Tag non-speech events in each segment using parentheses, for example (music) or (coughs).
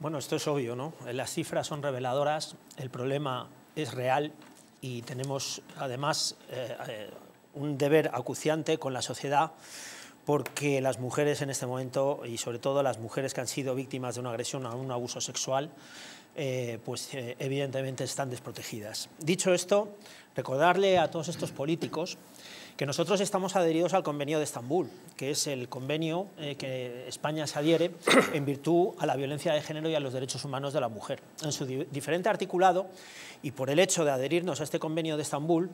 Bueno, esto es obvio, ¿no? Las cifras son reveladoras, el problema es real y tenemos además eh, eh, un deber acuciante con la sociedad porque las mujeres en este momento, y sobre todo las mujeres que han sido víctimas de una agresión o un abuso sexual, eh, pues evidentemente están desprotegidas. Dicho esto, recordarle a todos estos políticos que nosotros estamos adheridos al convenio de Estambul, que es el convenio eh, que España se adhiere en virtud a la violencia de género y a los derechos humanos de la mujer. En su diferente articulado, y por el hecho de adherirnos a este convenio de Estambul,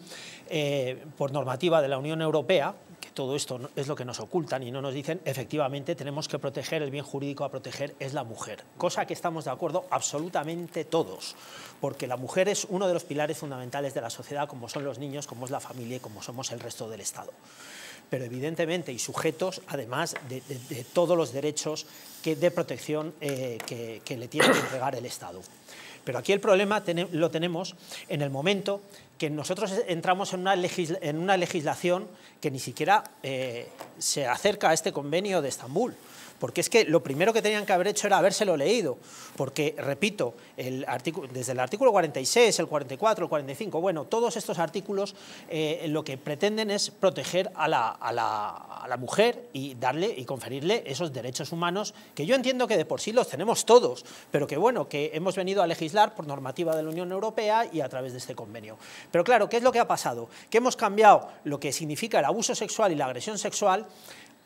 eh, por normativa de la Unión Europea, que todo esto es lo que nos ocultan y no nos dicen, efectivamente tenemos que proteger, el bien jurídico a proteger es la mujer, cosa que estamos de acuerdo absolutamente todos, porque la mujer es uno de los pilares fundamentales de la sociedad como son los niños, como es la familia y como somos el resto del Estado. Pero evidentemente y sujetos además de, todos los derechos que, de protección eh, que, le tiene que entregar el Estado. Pero aquí el problema lo tenemos en el momento que nosotros entramos en una, legislación que ni siquiera eh, se acerca a este convenio de Estambul porque es que lo primero que tenían que haber hecho era habérselo leído, porque, repito, desde el artículo 46, el 44, el 45, bueno, todos estos artículos eh, lo que pretenden es proteger a la, a la, mujer y darle y conferirle esos derechos humanos que yo entiendo que de por sí los tenemos todos, pero que, bueno, que hemos venido a legislar por normativa de la Unión Europea y a través de este convenio. Pero claro, ¿qué es lo que ha pasado? Que hemos cambiado lo que significa el abuso sexual y la agresión sexual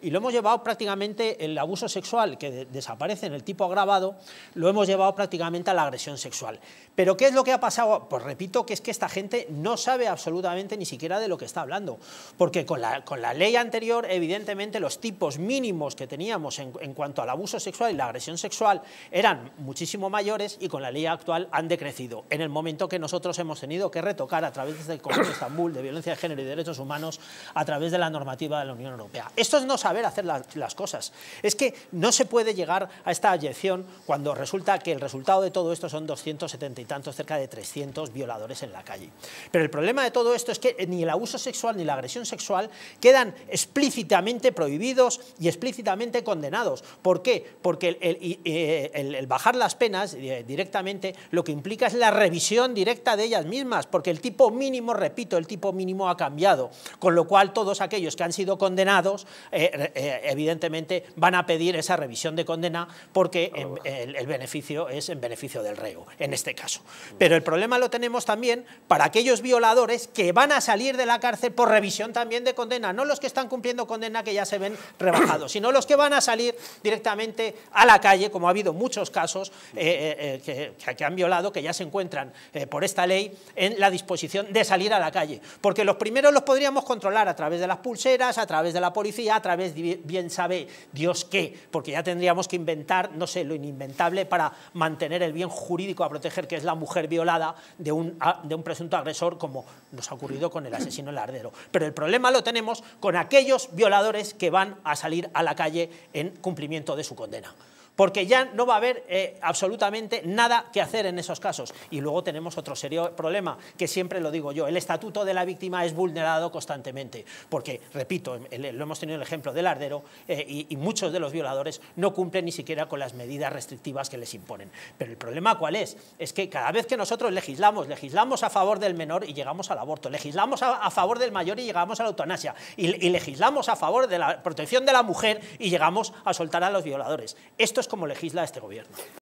y lo hemos llevado prácticamente, el abuso sexual que desaparece en el tipo agravado, lo hemos llevado prácticamente a la agresión sexual. Pero ¿qué es lo que ha pasado? Pues repito que es que esta gente no sabe absolutamente ni siquiera de lo que está hablando, porque con la, con la ley anterior, evidentemente, los tipos mínimos que teníamos en, cuanto al abuso sexual y la agresión sexual eran muchísimo mayores y con la ley actual han decrecido, en el momento que nosotros hemos tenido que retocar a través del Convenio de Estambul de Violencia de Género y Derechos Humanos, a través de la normativa de la Unión Europea. Esto no saber hacer las cosas. Es que no se puede llegar a esta eyección cuando resulta que el resultado de todo esto son 270 y tantos, cerca de 300 violadores en la calle. Pero el problema de todo esto es que ni el abuso sexual ni la agresión sexual quedan explícitamente prohibidos y explícitamente condenados. ¿Por qué? Porque el, eh, bajar las penas eh, directamente lo que implica es la revisión directa de ellas mismas, porque el tipo mínimo, repito, el tipo mínimo ha cambiado, con lo cual todos aquellos que han sido condenados eh, eh, evidentemente van a pedir esa revisión de condena porque ah, el, beneficio es en beneficio del reo, en este caso. Pero el problema lo tenemos también para aquellos violadores que van a salir de la cárcel por revisión también de condena, no los que están cumpliendo condena que ya se ven (coughs) rebajados, sino los que van a salir directamente a la calle, como ha habido muchos casos eh, eh, que, han violado, que ya se encuentran por esta ley en la disposición de salir a la calle. Porque los primeros los podríamos controlar a través de las pulseras, a través de la policía, a través bien sabe Dios qué, porque ya tendríamos que inventar, no sé, lo ininventable para mantener el bien jurídico a proteger, que es la mujer violada de un, de un presunto agresor, como nos ha ocurrido con el asesino Lardero. ardero. Pero el problema lo tenemos con aquellos violadores que van a salir a la calle en cumplimiento de su condena porque ya no va a haber eh, absolutamente nada que hacer en esos casos. Y luego tenemos otro serio problema, que siempre lo digo yo, el estatuto de la víctima es vulnerado constantemente, porque, repito, lo hemos tenido el ejemplo del ardero, eh, y, muchos de los violadores no cumplen ni siquiera con las medidas restrictivas que les imponen. Pero el problema cuál es? Es que cada vez que nosotros legislamos, legislamos a favor del menor y llegamos al aborto, legislamos a, favor del mayor y llegamos a la eutanasia, y, legislamos a favor de la protección de la mujer y llegamos a soltar a los violadores. Esto como legisla este gobierno.